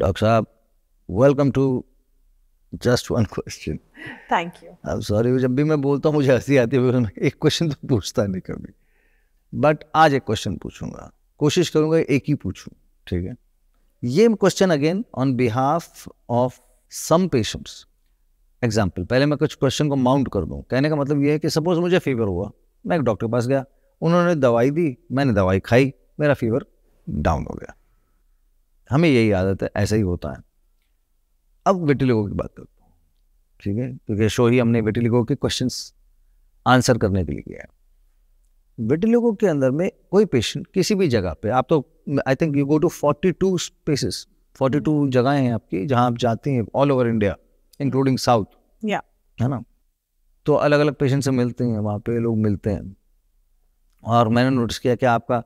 Doctor साहब welcome to just one question thank you I am sorry जब भी मैं बोलता हूँ मुझे हंसी आती है एक क्वेश्चन तो पूछता नहीं कभी बट आज एक क्वेश्चन पूछूंगा कोशिश करूंगा एक ही पूछूं ठीक है ये question again on behalf of some patients example पहले मैं कुछ क्वेश्चन को माउंट कर दूँ कहने का मतलब ये है कि सपोज मुझे फीवर हुआ मैं एक डॉक्टर के पास गया उन्होंने दवाई दी मैंने दवाई खाई मेरा फीवर डाउन हो गया हमें यही आदत है ऐसा ही होता है अब विटिलिगो की बात करता हूँ ठीक है क्योंकि शो ही हमने विटिलिगो के क्वेश्चन आंसर करने के लिए किया है विटिलिगो के अंदर में कोई पेशेंट किसी भी जगह पे आप तो I think you go to forty two spaces forty two जगहें हैं आपकी जहाँ आप जाते हैं all over India including south या है ना तो अलग अलग पेशेंट से मिलते हैं वहाँ पे लोग मिलते हैं और मैंने नोटिस किया कि आपका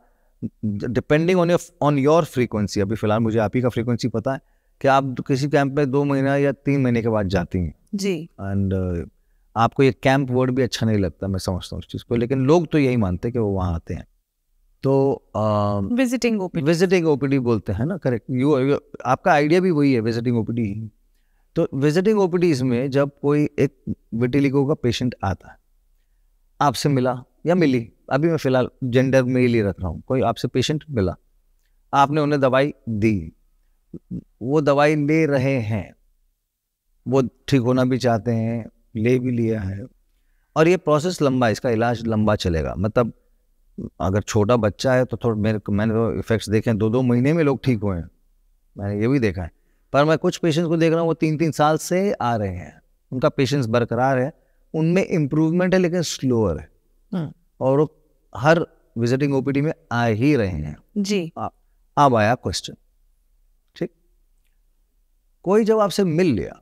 depending on your on your frequency अभी फिलहाल मुझे आप ही का फ्रीक्वेंसी पता है कि आप किसी कैंप में दो महीना या तीन महीने के बाद जाती हैं जी एंड uh, आपको ये कैंप वर्ड भी अच्छा नहीं लगता मैं समझता हूँ उस चीज़ को लेकिन लोग तो यही मानते हैं कि वो वहाँ आते हैं तो विजिटिंग ओपीडी विजिटिंग ओपीडी बोलते हैं ना करेक्ट यू, आपका आइडिया भी वही है विजिटिंग ओपीडी तो विजिटिंग ओपीडीज में जब कोई एक विटिलिगो का पेशेंट आता है आपसे मिला या मिली अभी मैं फिलहाल जेंडर में ही रख रहा हूँ कोई आपसे पेशेंट मिला आपने उन्हें दवाई दी वो दवाई ले रहे हैं वो ठीक होना भी चाहते हैं ले भी लिया है और ये प्रोसेस लंबा इसका इलाज लंबा चलेगा मतलब अगर छोटा बच्चा है तो थोड़ा मेरे मैंने तो इफेक्ट्स देखे हैं दो दो महीने में लोग ठीक हुए हैं मैंने ये भी देखा है पर मैं कुछ पेशेंट्स को देख रहा हूँ वो तीन तीन साल से आ रहे हैं उनका पेशेंस बरकरार है उनमें इम्प्रूवमेंट है लेकिन स्लोअर है हम्म। और हर विजिटिंग ओपीडी में आ ही रहे हैं जी अब आया क्वेश्चन ठीक कोई जब आपसे मिल लिया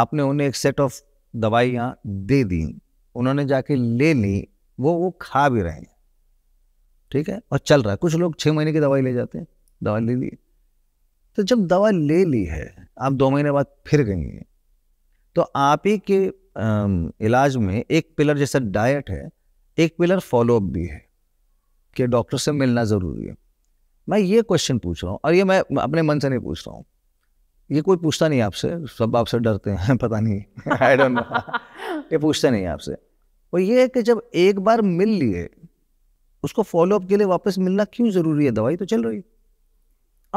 आपने उन्हें एक सेट ऑफ दवाइया दे दी उन्होंने जाके ले ली वो वो खा भी रहे हैं ठीक है और चल रहा है कुछ लोग छह महीने की दवाई ले जाते हैं दवा ले लिए तो जब दवा ले ली है आप दो महीने बाद फिर गई हैं तो आप ही के इलाज में एक पिलर जैसा डाइट है एक पिलर फॉलोअप भी है कि डॉक्टर से मिलना ज़रूरी है मैं ये क्वेश्चन पूछ रहा हूँ और ये मैं अपने मन से नहीं पूछ रहा हूँ ये कोई पूछता नहीं आपसे सब आपसे डरते हैं पता नहीं आई डोंट नो ये पूछते नहीं आपसे वो ये है कि जब एक बार मिल लिए उसको फॉलोअप के लिए वापस मिलना क्यों ज़रूरी है दवाई तो चल रही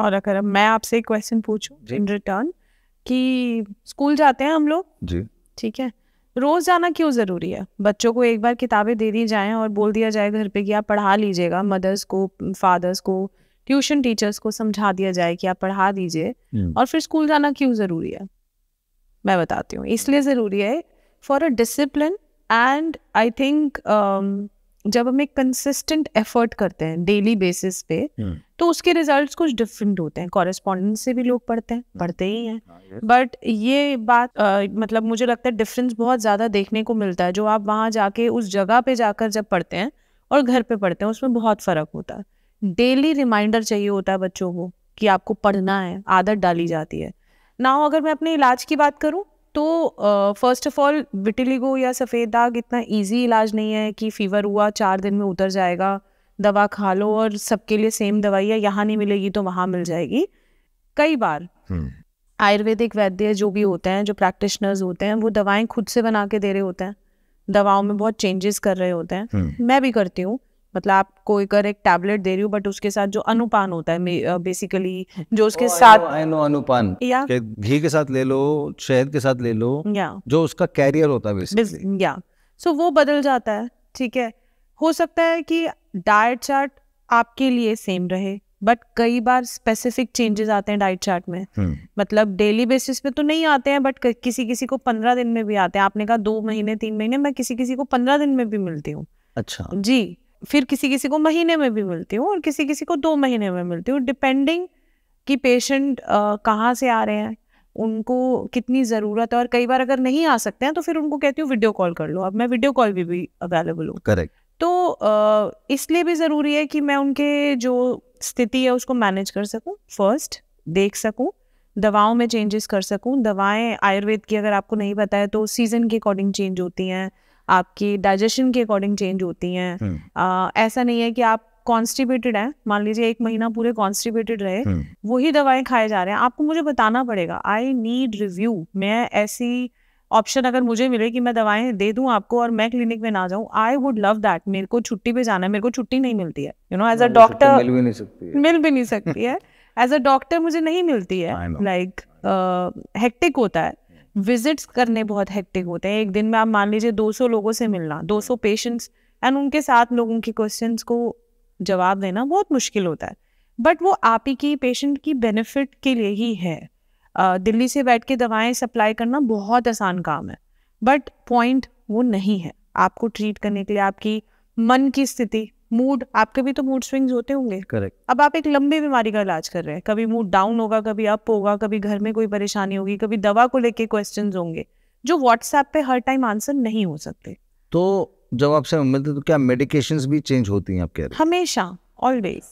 और अगर मैं आपसे एक क्वेश्चन पूछूं इन रिटर्न कि स्कूल जाते हैं हम लोग जी ठीक है रोज जाना क्यों जरूरी है बच्चों को एक बार किताबें दे दी जाएं और बोल दिया जाए घर पे कि आप पढ़ा लीजिएगा मदर्स को फादर्स को ट्यूशन टीचर्स को समझा दिया जाए कि आप पढ़ा दीजिए हम्म। और फिर स्कूल जाना क्यों जरूरी है मैं बताती हूँ इसलिए जरूरी है for a discipline and I think जब हम एक कंसिस्टेंट एफर्ट करते हैं डेली बेसिस पे हम्म। तो उसके रिजल्ट्स कुछ डिफरेंट होते हैं कॉरेस्पॉन्डेंस से भी लोग पढ़ते हैं हम्म। पढ़ते ही हैं बट हाँ, ये बात आ, मतलब मुझे लगता है डिफरेंस बहुत ज़्यादा देखने को मिलता है जो आप वहां जाके उस जगह पे जाकर जब पढ़ते हैं और घर पे पढ़ते हैं उसमें बहुत फ़र्क होता है डेली रिमाइंडर चाहिए होता है बच्चों को कि आपको पढ़ना है आदत डाली जाती है ना हो अगर मैं अपने इलाज की बात करूँ तो फर्स्ट ऑफ ऑल विटिलिगो या सफ़ेद दाग इतना इजी इलाज नहीं है कि फ़ीवर हुआ चार दिन में उतर जाएगा दवा खा लो और सबके लिए सेम दवाई है यहाँ नहीं मिलेगी तो वहाँ मिल जाएगी कई बार हम्म। आयुर्वेदिक वैद्य जो भी होते हैं जो प्रैक्टिशनर्स होते हैं वो दवाएं खुद से बना के दे रहे होते हैं दवाओं में बहुत चेंजेस कर रहे होते हैं हम्म। मैं भी करती हूँ मतलब आप कोई कर एक टैबलेट दे रही हो बट उसके साथ जो अनुपान होता है बेसिकली जो उसके oh, साथ आई नो अनुपान या घी के साथ ले लो शहद के साथ ले लो या yeah. जो उसका कैरियर होता है बेसिकली या सो वो बदल जाता है ठीक है हो सकता है कि डाइट चार्ट आपके लिए सेम रहे बट कई बार स्पेसिफिक चेंजेस आते हैं डाइट चार्ट में hmm. मतलब डेली बेसिस पे तो नहीं आते हैं बट किसी किसी को पंद्रह दिन में भी आते हैं आपने कहा दो महीने तीन महीने मैं किसी किसी को पंद्रह दिन में भी मिलती हूँ अच्छा जी फिर किसी किसी को महीने में भी मिलती हूँ और किसी किसी को दो महीने में मिलती हूँ डिपेंडिंग कि पेशेंट कहाँ से आ रहे हैं उनको कितनी ज़रूरत है और कई बार अगर नहीं आ सकते हैं तो फिर उनको कहती हूँ वीडियो कॉल कर लो अब मैं वीडियो कॉल भी, भी अवेलेबल हूँ करेक्ट तो इसलिए भी ज़रूरी है कि मैं उनके जो स्थिति है उसको मैनेज कर सकूँ फर्स्ट देख सकूँ दवाओं में चेंजेस कर सकूँ दवाएं आयुर्वेद की अगर आपको नहीं पता है तो सीज़न के अकॉर्डिंग चेंज होती हैं आपकी डाइजेशन के अकॉर्डिंग चेंज होती हैं हम्म। ऐसा नहीं है कि आप कॉन्स्टिपेटेड है मान लीजिए एक महीना पूरे कॉन्स्टिपेटेड रहे हम्म। वही दवाएं खाए जा रहे हैं आपको मुझे बताना पड़ेगा आई नीड रिव्यू मैं ऐसी ऑप्शन अगर मुझे मिले कि मैं दवाएं दे दूं आपको और मैं क्लिनिक में ना जाऊं आई वुड लव दैट मेरे को छुट्टी पे जाना है मेरे को छुट्टी नहीं मिलती है you know as a doctor मिल भी नहीं सकती है मिल भी नहीं सकती है एज अ डॉक्टर मुझे नहीं मिलती है लाइक like, हेक्टिक uh, होता है विजिट्स करने बहुत हेक्टिक होते हैं एक दिन में आप मान लीजिए 200 लोगों से मिलना 200 पेशेंट्स एंड उनके साथ लोगों के क्वेश्चंस को जवाब देना बहुत मुश्किल होता है बट वो आप ही की पेशेंट की बेनिफिट के लिए ही है दिल्ली से बैठ के दवाएं सप्लाई करना बहुत आसान काम है बट पॉइंट वो नहीं है आपको ट्रीट करने के लिए आपकी मन की स्थिति मूड आपके भी तो मूड स्विंग्स होते होंगे करेक्ट अब आप एक लंबी बीमारी का इलाज कर रहे हैं कभी मूड डाउन होगा कभी अप होगा कभी घर में कोई परेशानी होगी कभी दवा को लेके क्वेश्चन होंगे जो व्हाट्सएप पे हर टाइम आंसर नहीं हो सकते तो जब आपसे मिलते तो क्या मेडिकेशन भी चेंज होती हैं आपके हमेशा ऑलवेज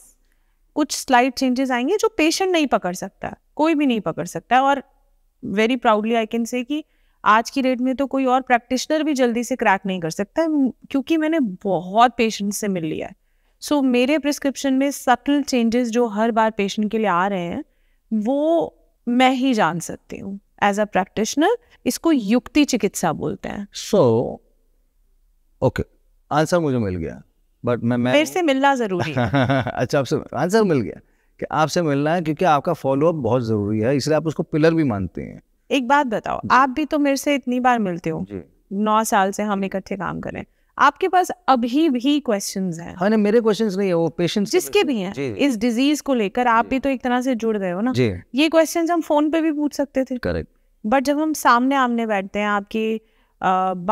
कुछ स्लाइड चेंजेस आएंगे जो पेशेंट नहीं पकड़ सकता कोई भी नहीं पकड़ सकता और very proudly I can say कि आज की डेट में तो कोई और प्रैक्टिशनर भी जल्दी से क्रैक नहीं कर सकता क्योंकि मैंने बहुत पेशेंट से मिल लिया है सो so, मेरे प्रिस्क्रिप्शन में सटल चेंजेस जो हर बार पेशेंट के लिए आ रहे हैं वो मैं ही जान सकती हूँ एज अ प्रैक्टिशनर इसको युक्ति चिकित्सा बोलते हैं सो ओके आंसर मुझे मिल गया बट मैं मैं मेरे से मिलना ज़रूरी है अच्छा आपसे आंसर मिल गया कि आपसे मिलना है क्योंकि आपका फॉलोअप बहुत ज़रूरी है इसलिए आप उसको पिलर भी मानते हैं एक बात बताओ आप भी तो मेरे से इतनी बार मिलते हो नौ साल से हम इकट्ठे काम करें आपके पास अभी भी क्वेश्चन हैं हाँ मेरे क्वेश्चन नहीं है वो पेशेंट जिसके भी हैं इस डिजीज को लेकर आप भी तो एक तरह से जुड़ गए हो ना ये क्वेश्चन हम फोन पे भी पूछ सकते थे करेक्ट बट जब हम सामने आमने बैठते हैं आपकी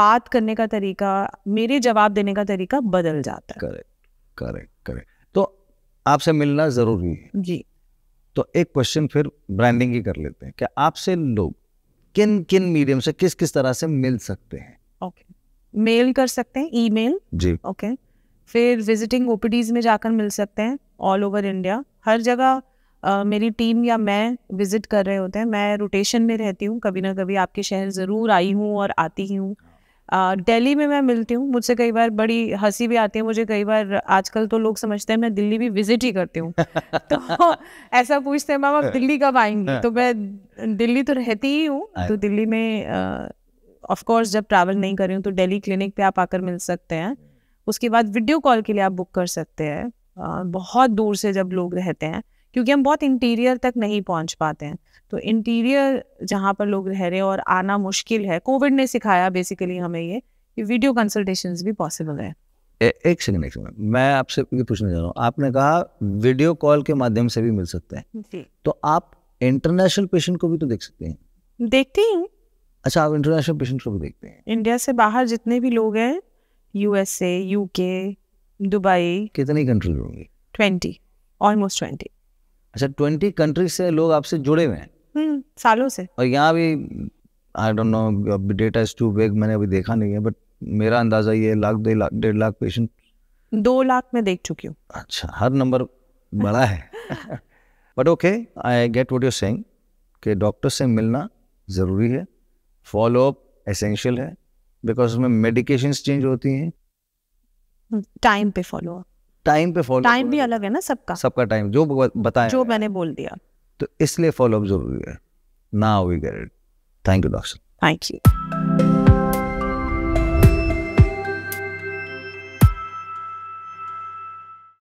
बात करने का तरीका मेरे जवाब देने का तरीका बदल जाता है करेक्ट करेक्ट करेक्ट तो आपसे मिलना जरूरी है जी तो एक क्वेश्चन फिर ब्रांडिंग ही कर लेते हैं क्या आपसे लोग किन किन मीडियम से किस किस तरह से मिल सकते हैं ओके मेल कर सकते हैं ईमेल जी ओके okay. फिर विजिटिंग ओपीडीज में जाकर मिल सकते हैं ऑल ओवर इंडिया हर जगह Uh, मेरी टीम या मैं विजिट कर रहे होते हैं मैं रोटेशन में रहती हूँ कभी ना कभी आपके शहर ज़रूर आई हूँ और आती ही हूँ दिल्ली में मैं मिलती हूँ मुझसे कई बार बड़ी हंसी भी आती है मुझे कई बार आजकल तो लोग समझते हैं मैं दिल्ली भी विजिट ही करती हूँ तो ऐसा पूछते हैं मामा आप दिल्ली कब आएंगी हाँ। तो मैं दिल्ली तो रहती ही हूँ हाँ। तो दिल्ली में ऑफ कोर्स जब ट्रैवल नहीं कर रही हूँ तो दिल्ली क्लिनिक पे आप आकर मिल सकते हैं उसके बाद वीडियो कॉल के लिए आप बुक कर सकते हैं बहुत दूर से जब लोग रहते हैं क्योंकि हम बहुत इंटीरियर तक नहीं पहुंच पाते हैं तो इंटीरियर जहां पर लोग रह रहे हैं और आना मुश्किल है कोविड ने सिखाया बेसिकली हमें ये कि वीडियो कंसल्टेशन भी पॉसिबल है ए, एक सेकंड एक सेकंड मैं आपसे ये पूछना चाह रहा हूँ आपने कहा वीडियो कॉल के माध्यम से भी मिल सकते हैं जी तो आप इंटरनेशनल पेशेंट को भी तो देख सकते हैं देखते हैं अच्छा आप इंटरनेशनल पेशेंट को भी देखते हैं इंडिया से बाहर जितने भी लोग हैं यूएसए यूके दुबई कितनी कंट्रीज होंगी ट्वेंटी ऑलमोस्ट ट्वेंटी अच्छा ट्वेंटी कंट्रीज से लोग आपसे जुड़े हुए हैं हम्म, सालों से और यहाँ भी I don't know data is too big मैंने अभी देखा नहीं है बट मेरा अंदाजा ये लाख डेढ़ लाख डेढ़ लाख पेशेंट दो लाख में देख चुकी हूँ अच्छा हर नंबर बड़ा है but okay I get what you're saying के डॉक्टर से मिलना ज़रूरी है फॉलो अप एसेंशियल है बिकॉज उसमें मेडिकेशन चेंज होती हैं टाइम हम्म, पे फॉलो अप टाइम पे फॉलो टाइम भी अलग है ना सबका सबका टाइम जो बताया जो मैंने बोल दिया तो इसलिए फॉलो अप जरूरी है ना we get it thank you doctor thank you